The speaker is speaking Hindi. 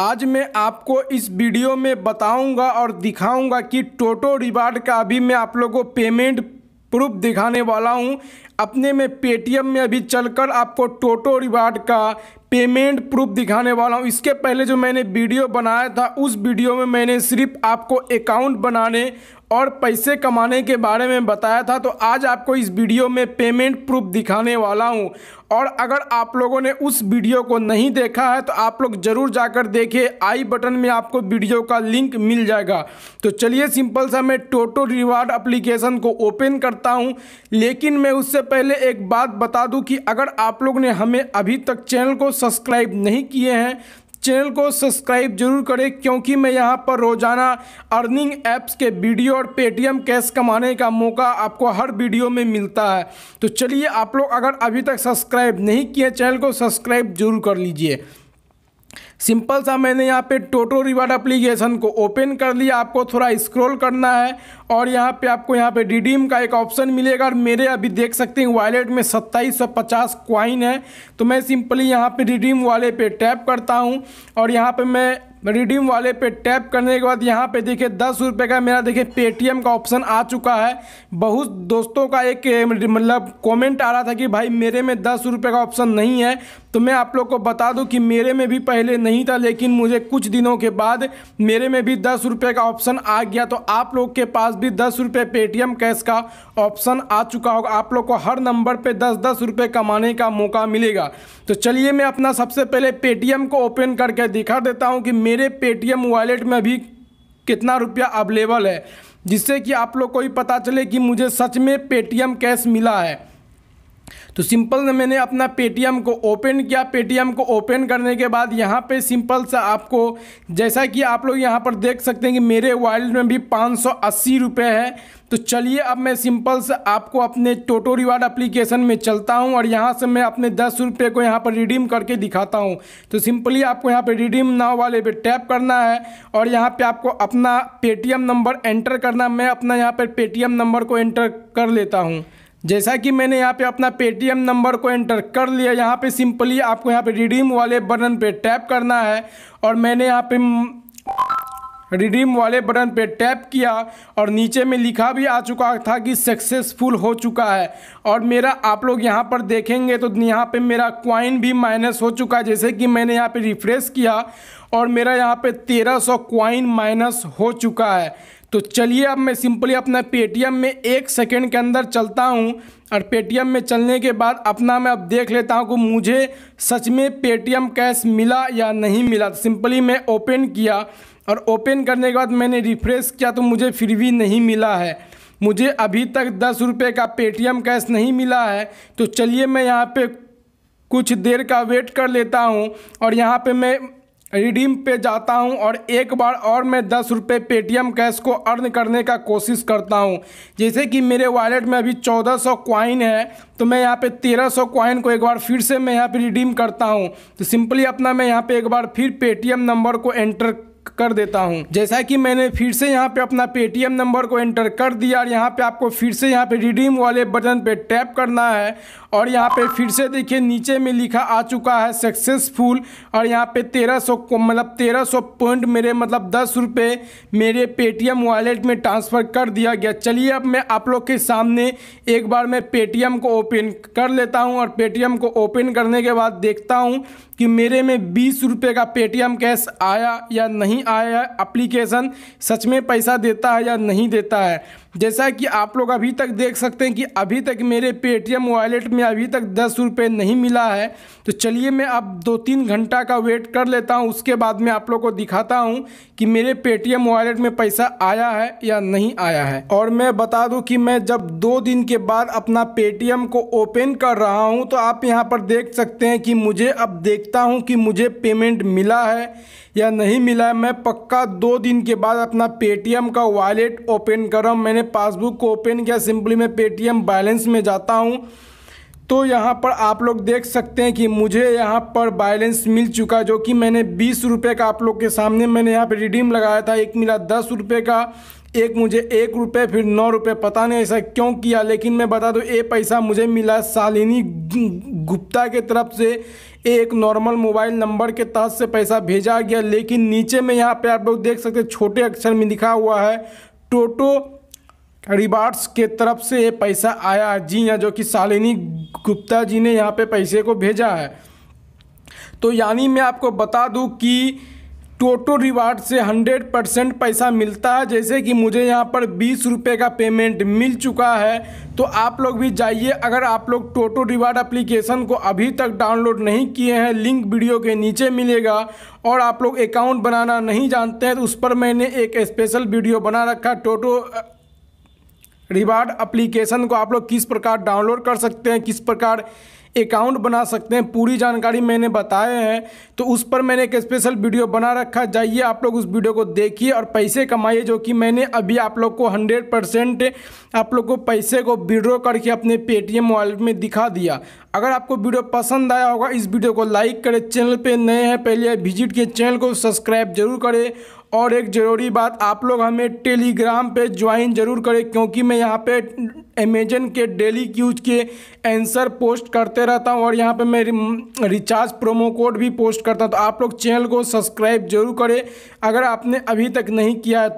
आज मैं आपको इस वीडियो में बताऊंगा और दिखाऊंगा कि टोटो रिवार्ड का अभी मैं आप लोगों को पेमेंट प्रूफ दिखाने वाला हूं अपने में पेटीएम में अभी चलकर आपको टोटो रिवार्ड का पेमेंट प्रूफ दिखाने वाला हूँ इसके पहले जो मैंने वीडियो बनाया था उस वीडियो में मैंने सिर्फ आपको अकाउंट बनाने और पैसे कमाने के बारे में बताया था तो आज आपको इस वीडियो में पेमेंट प्रूफ दिखाने वाला हूँ और अगर आप लोगों ने उस वीडियो को नहीं देखा है तो आप लोग ज़रूर जाकर देखें आई बटन में आपको वीडियो का लिंक मिल जाएगा तो चलिए सिंपल सा मैं टोटो रिवार्ड अप्लीकेशन को ओपन करता हूँ लेकिन मैं उससे पहले एक बात बता दूँ कि अगर आप लोग ने हमें अभी तक चैनल को सब्सक्राइब नहीं किए हैं चैनल को सब्सक्राइब जरूर करें क्योंकि मैं यहाँ पर रोज़ाना अर्निंग ऐप्स के वीडियो और पेटीएम कैश कमाने का मौका आपको हर वीडियो में मिलता है तो चलिए आप लोग अगर अभी तक सब्सक्राइब नहीं किए चैनल को सब्सक्राइब जरूर कर लीजिए सिंपल सा मैंने यहाँ पे टोटो रिवार्ड एप्लीकेशन को ओपन कर लिया आपको थोड़ा स्क्रॉल करना है और यहाँ पे आपको यहाँ पे रिडीम का एक ऑप्शन मिलेगा और मेरे अभी देख सकते हैं वॉलेट में सत्ताईस सौ पचास क्वाइन है तो मैं सिंपली यहाँ पे रिडीम वाले पे टैप करता हूँ और यहाँ पे मैं रिडीम वाले पे टैप करने के बाद यहाँ पे देखिए दस रुपये का मेरा देखिए पेटीएम का ऑप्शन आ चुका है बहुत दोस्तों का एक मतलब कमेंट आ रहा था कि भाई मेरे में दस रुपये का ऑप्शन नहीं है तो मैं आप लोग को बता दूं कि मेरे में भी पहले नहीं था लेकिन मुझे कुछ दिनों के बाद मेरे में भी दस रुपये का ऑप्शन आ गया तो आप लोग के पास भी दस रुपये पेटीएम कैश का ऑप्शन आ चुका होगा आप लोग को हर नंबर पर दस दस रुपये कमाने का मौका मिलेगा तो चलिए मैं अपना सबसे पहले पेटीएम को ओपन करके दिखा देता हूँ कि मेरे पेटीएम वॉलेट में अभी कितना रुपया अवेलेबल है जिससे कि आप लोग को भी पता चले कि मुझे सच में पेटीएम कैश मिला है तो सिंपल ने मैंने अपना पेटीएम को ओपन किया पेटीएम को ओपन करने के बाद यहाँ पे सिंपल सा आपको जैसा कि आप लोग यहाँ पर देख सकते हैं कि मेरे वॉलेट में भी पाँच सौ अस्सी रुपये है तो चलिए अब मैं सिंपल से आपको अपने टोटो रिवार्ड एप्लीकेशन में चलता हूं और यहां से मैं अपने दस रुपये को यहां पर रिडीम करके दिखाता हूं तो सिंपली आपको यहां पर रिडीम नाव वाले पे टैप करना है और यहां पे आपको अपना पेटीएम नंबर एंटर करना मैं अपना यहां पर पेटीएम नंबर को एंटर कर लेता हूं जैसा कि मैंने यहाँ पे अपना पेटीएम नंबर को एंटर कर लिया यहाँ पे सिंपली आपको यहाँ पे रिडीम वाले बटन पे टैप करना है और मैंने यहाँ पे रिडीम वाले बटन पे टैप किया और नीचे में लिखा भी आ चुका था कि सक्सेसफुल हो चुका है और मेरा आप लोग यहाँ पर देखेंगे तो यहाँ पे मेरा क्वाइन भी माइनस हो चुका है जैसे कि मैंने यहाँ पर रिफ्रेश किया और मेरा यहाँ पर तेरह सौ क्वाइन माइनस हो चुका है तो चलिए अब मैं सिंपली अपना पेटीएम में एक सेकेंड के अंदर चलता हूँ और पेटीएम में चलने के बाद अपना मैं अब देख लेता हूँ कि मुझे सच में पेटीएम कैश मिला या नहीं मिला सिंपली मैं ओपन किया और ओपन करने के बाद मैंने रिफ़्रेश किया तो मुझे फिर भी नहीं मिला है मुझे अभी तक दस रुपये का पेटीएम कैश नहीं मिला है तो चलिए मैं यहाँ पे कुछ देर का वेट कर लेता हूँ और यहाँ पे मैं रिडीम पे जाता हूँ और एक बार और मैं दस रुपये पेटीएम कैश को अर्न करने का कोशिश करता हूँ जैसे कि मेरे वॉलेट में अभी चौदह सौ क्वाइन है तो मैं यहाँ पे तेरह सौ क्वाइन को एक बार फिर से मैं यहाँ पे रिडीम करता हूँ तो सिंपली अपना मैं यहाँ पे एक बार फिर पेटीएम नंबर को एंटर कर देता हूँ जैसा कि मैंने फिर से यहाँ पे अपना पेटीएम नंबर को एंटर कर दिया और यहाँ पे आपको फिर से यहाँ पे रिडीम वाले बटन पे टैप करना है और यहाँ पे फिर से देखिए नीचे में लिखा आ चुका है सक्सेसफुल और यहाँ पे तेरह सौ मतलब तेरह सौ पॉइंट मेरे मतलब दस रुपये मेरे पेटीएम वॉलेट में ट्रांसफ़र कर दिया गया चलिए अब मैं आप लोग के सामने एक बार मैं पेटीएम को ओपन कर लेता हूँ और पेटीएम को ओपन करने के बाद देखता हूँ कि मेरे में बीस रुपये का पेटीएम कैश आया या नहीं नहीं आया एप्लीकेशन सच में पैसा देता है या नहीं देता है जैसा कि आप लोग अभी तक देख सकते हैं कि अभी तक मेरे पेटीएम वॉलेट में अभी तक दस रुपये नहीं मिला है तो चलिए मैं अब दो तीन घंटा का वेट कर लेता हूँ उसके बाद मैं आप लोग को दिखाता हूँ कि मेरे पेटीएम वॉलेट में पैसा आया है या नहीं आया है और मैं बता दूँ कि मैं जब दो दिन के बाद अपना पेटीएम को ओपन कर रहा हूँ तो आप यहाँ पर देख सकते हैं कि मुझे अब देखता हूँ कि मुझे पेमेंट मिला है या नहीं मिला है मैं पक्का दो दिन के बाद अपना पेटीएम का वॉलेट ओपन कर रहा हूँ मैंने मैंने पासबुक को ओपन किया सिंपली मैं पेटीएम बैलेंस में जाता हूँ तो यहाँ पर आप लोग देख सकते हैं कि मुझे यहाँ पर बैलेंस मिल चुका जो कि मैंने बीस रुपये का आप लोग के सामने मैंने यहाँ पर रिडीम लगाया था एक मिला दस रुपये का एक मुझे एक रुपये फिर नौ रुपये पता नहीं ऐसा क्यों किया लेकिन मैं बता दूँ ये पैसा मुझे मिला शालिनी गुप्ता के तरफ से एक नॉर्मल मोबाइल नंबर के तहत से पैसा भेजा गया लेकिन नीचे में यहाँ पर आप लोग देख सकते छोटे अक्षर में लिखा हुआ है टोटो रिवार्ड्स के तरफ से ये पैसा आया जी हाँ जो कि शालिनी गुप्ता जी ने यहाँ पे पैसे को भेजा है तो यानी मैं आपको बता दूँ कि टोटो रिवार्ड से 100 परसेंट पैसा मिलता है जैसे कि मुझे यहाँ पर बीस रुपये का पेमेंट मिल चुका है तो आप लोग भी जाइए अगर आप लोग टोटो रिवार्ड एप्लीकेशन को अभी तक डाउनलोड नहीं किए हैं लिंक वीडियो के नीचे मिलेगा और आप लोग अकाउंट बनाना नहीं जानते हैं तो उस पर मैंने एक स्पेशल वीडियो बना रखा टोटो रिवार्ड अप्लीकेशन को आप लोग किस प्रकार डाउनलोड कर सकते हैं किस प्रकार अकाउंट बना सकते हैं पूरी जानकारी मैंने बताए हैं तो उस पर मैंने एक स्पेशल वीडियो बना रखा जाइए आप लोग उस वीडियो को देखिए और पैसे कमाइए जो कि मैंने अभी आप लोग को 100 परसेंट आप लोग को पैसे को विड्रॉ करके अपने पेटीएम वॉलेट में दिखा दिया अगर आपको वीडियो पसंद आया होगा इस वीडियो को लाइक करें चैनल पर नए हैं पहले विजिट किए चैनल को सब्सक्राइब जरूर करें और एक ज़रूरी बात आप लोग हमें टेलीग्राम पे ज्वाइन ज़रूर करें क्योंकि मैं यहाँ पे अमेजन के डेली क्यूज के आंसर पोस्ट करते रहता हूँ और यहाँ पे मैं रिचार्ज प्रोमो कोड भी पोस्ट करता हूँ तो आप लोग चैनल को सब्सक्राइब जरूर करें अगर आपने अभी तक नहीं किया